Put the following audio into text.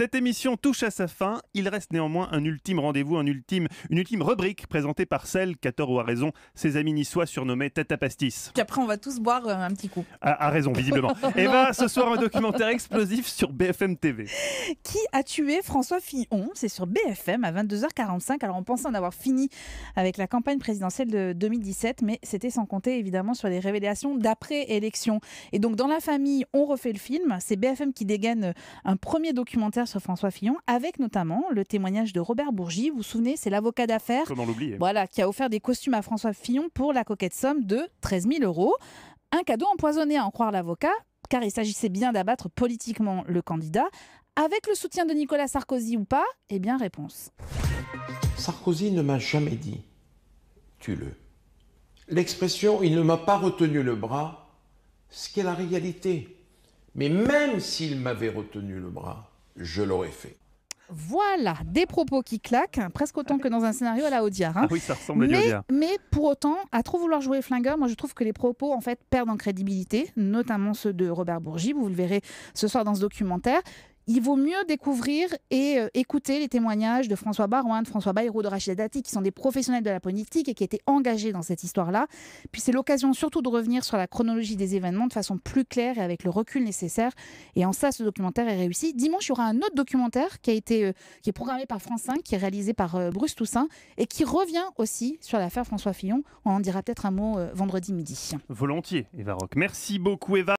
Cette émission touche à sa fin. Il reste néanmoins un ultime rendez-vous, un ultime, une ultime rubrique présentée par celle qu'à tort ou à raison ses amis niçois surnommés Tata Pastis. Puis après, on va tous boire euh, un petit coup. À, raison, visiblement. Et eh bien, ce soir, un documentaire explosif sur BFM TV. Qui a tué François Fillon C'est sur BFM à 22h45. Alors, on pensait en avoir fini avec la campagne présidentielle de 2017, mais c'était sans compter évidemment sur les révélations d'après-élection. Et donc, dans la famille, on refait le film. C'est BFM qui dégaine un premier documentaire François Fillon, avec notamment le témoignage de Robert Bourgi. Vous vous souvenez, c'est l'avocat d'affaires voilà, qui a offert des costumes à François Fillon pour la coquette somme de 13 000 euros. Un cadeau empoisonné à en croire l'avocat, car il s'agissait bien d'abattre politiquement le candidat. Avec le soutien de Nicolas Sarkozy ou pas Eh bien, réponse. Sarkozy ne m'a jamais dit tu le L'expression il ne m'a pas retenu le bras, ce qui est la réalité. Mais même s'il m'avait retenu le bras, je l'aurais fait. Voilà, des propos qui claquent, presque autant que dans un scénario à la Audiard. Hein. Ah oui, ça ressemble mais, à Mais pour autant, à trop vouloir jouer flingueur, moi je trouve que les propos en fait perdent en crédibilité, notamment ceux de Robert Bourgi, vous le verrez ce soir dans ce documentaire il vaut mieux découvrir et euh, écouter les témoignages de François Barouin, de François Bayrou, de Rachida Dati, qui sont des professionnels de la politique et qui étaient engagés dans cette histoire-là. Puis c'est l'occasion surtout de revenir sur la chronologie des événements de façon plus claire et avec le recul nécessaire. Et en ça, ce documentaire est réussi. Dimanche, il y aura un autre documentaire qui, a été, euh, qui est programmé par France 5, qui est réalisé par euh, Bruce Toussaint et qui revient aussi sur l'affaire François Fillon. On en dira peut-être un mot vendredi midi. Volontiers, Eva Rock. Merci beaucoup, Eva.